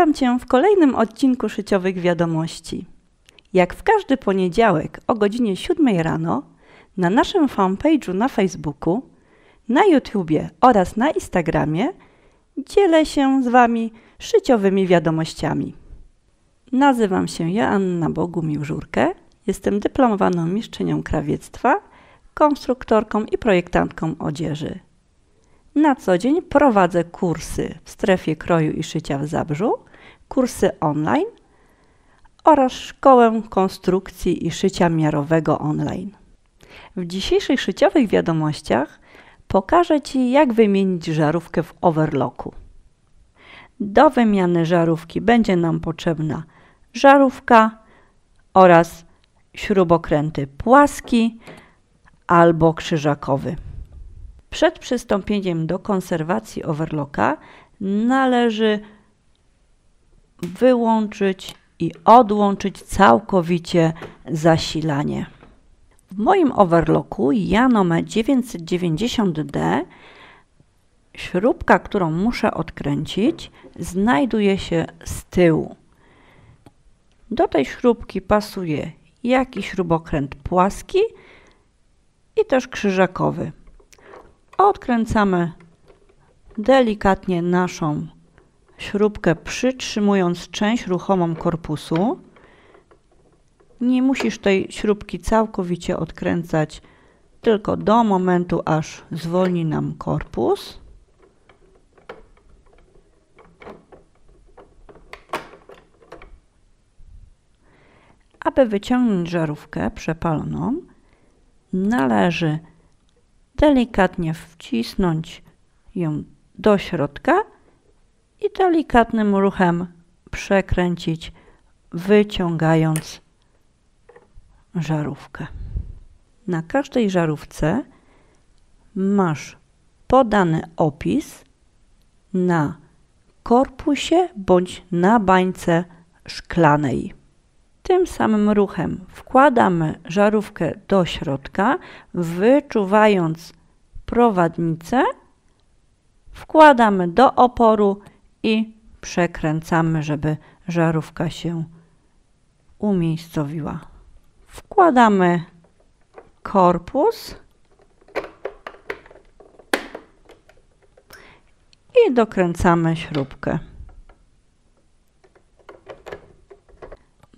Witam Cię w kolejnym odcinku Szyciowych Wiadomości. Jak w każdy poniedziałek o godzinie 7 rano na naszym fanpage'u na Facebooku, na YouTubie oraz na Instagramie dzielę się z Wami szyciowymi wiadomościami. Nazywam się Joanna Bogumił-Żurkę, jestem dyplomowaną mistrzynią krawiectwa, konstruktorką i projektantką odzieży. Na co dzień prowadzę kursy w strefie kroju i szycia w Zabrzu, kursy online oraz szkołę konstrukcji i szycia miarowego online. W dzisiejszych szyciowych wiadomościach pokażę Ci, jak wymienić żarówkę w overlocku. Do wymiany żarówki będzie nam potrzebna żarówka oraz śrubokręty płaski albo krzyżakowy. Przed przystąpieniem do konserwacji overlocka należy wyłączyć i odłączyć całkowicie zasilanie. W moim overlocku Janome 990D śrubka, którą muszę odkręcić, znajduje się z tyłu. Do tej śrubki pasuje jakiś śrubokręt płaski i też krzyżakowy. Odkręcamy delikatnie naszą śrubkę, przytrzymując część ruchomą korpusu. Nie musisz tej śrubki całkowicie odkręcać, tylko do momentu, aż zwolni nam korpus. Aby wyciągnąć żarówkę przepaloną, należy delikatnie wcisnąć ją do środka i delikatnym ruchem przekręcić, wyciągając żarówkę. Na każdej żarówce masz podany opis na korpusie bądź na bańce szklanej. Tym samym ruchem wkładamy żarówkę do środka, wyczuwając prowadnicę, wkładamy do oporu i przekręcamy, żeby żarówka się umiejscowiła. Wkładamy korpus i dokręcamy śrubkę.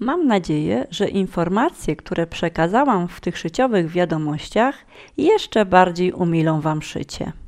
Mam nadzieję, że informacje, które przekazałam w tych szyciowych wiadomościach, jeszcze bardziej umilą Wam szycie.